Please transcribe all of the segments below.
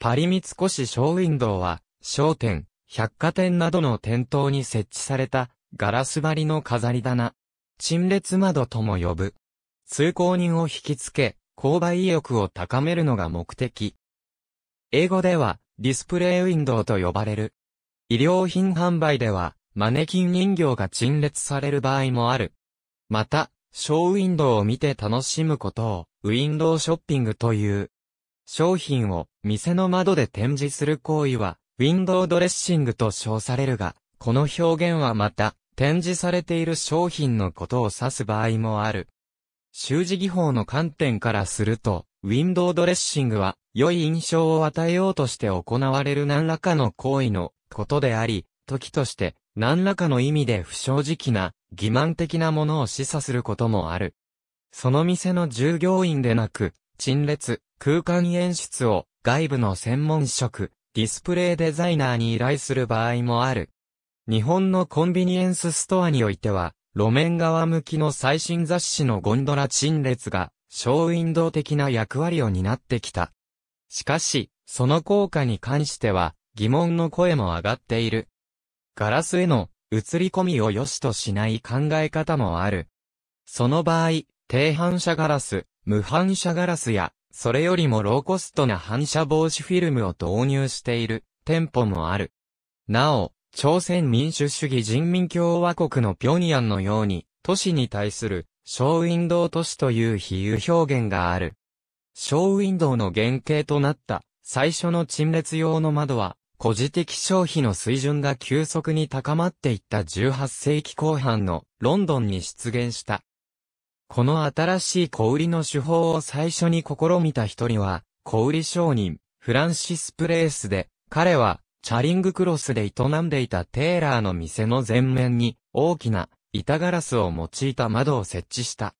パリ三越ショーウィンドウは、商店、百貨店などの店頭に設置された、ガラス張りの飾り棚。陳列窓とも呼ぶ。通行人を引きつけ、購買意欲を高めるのが目的。英語では、ディスプレイウィンドウと呼ばれる。衣料品販売では、マネキン人形が陳列される場合もある。また、ショーウィンドウを見て楽しむことを、ウィンドウショッピングという。商品を店の窓で展示する行為は、ウィンドウドレッシングと称されるが、この表現はまた、展示されている商品のことを指す場合もある。習字技法の観点からすると、ウィンドウドレッシングは、良い印象を与えようとして行われる何らかの行為のことであり、時として、何らかの意味で不正直な、欺瞞的なものを示唆することもある。その店の従業員でなく、陳列、空間演出を外部の専門職、ディスプレイデザイナーに依頼する場合もある。日本のコンビニエンスストアにおいては、路面側向きの最新雑誌のゴンドラ陳列が、ショーウィンドウ的な役割を担ってきた。しかし、その効果に関しては、疑問の声も上がっている。ガラスへの映り込みを良しとしない考え方もある。その場合、低反射ガラス、無反射ガラスやそれよりもローコストな反射防止フィルムを導入している店舗もある。なお、朝鮮民主主義人民共和国のピョニアンのように、都市に対するショーウィンドウ都市という比喩表現がある。ショーウィンドウの原型となった最初の陳列用の窓は、個人的消費の水準が急速に高まっていった18世紀後半のロンドンに出現した。この新しい小売りの手法を最初に試みた一人は、小売り商人、フランシス・プレースで、彼は、チャリングクロスで営んでいたテーラーの店の前面に、大きな、板ガラスを用いた窓を設置した。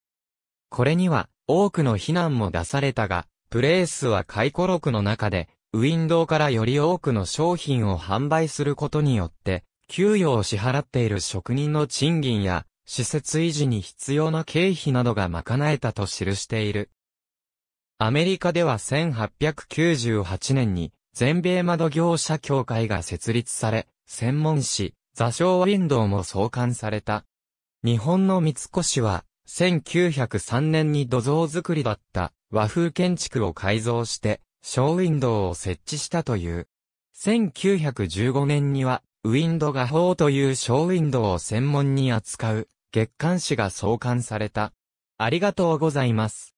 これには、多くの非難も出されたが、プレースは回顧録の中で、ウィンドウからより多くの商品を販売することによって、給与を支払っている職人の賃金や、施設維持に必要な経費などが賄えたと記している。アメリカでは1898年に全米窓業者協会が設立され、専門誌、座礁ウィンドウも創刊された。日本の三越は、1903年に土蔵作りだった和風建築を改造して、ショーウィンドウを設置したという。1915年には、ウィンド画法というショーウィンドウを専門に扱う月刊誌が創刊された。ありがとうございます。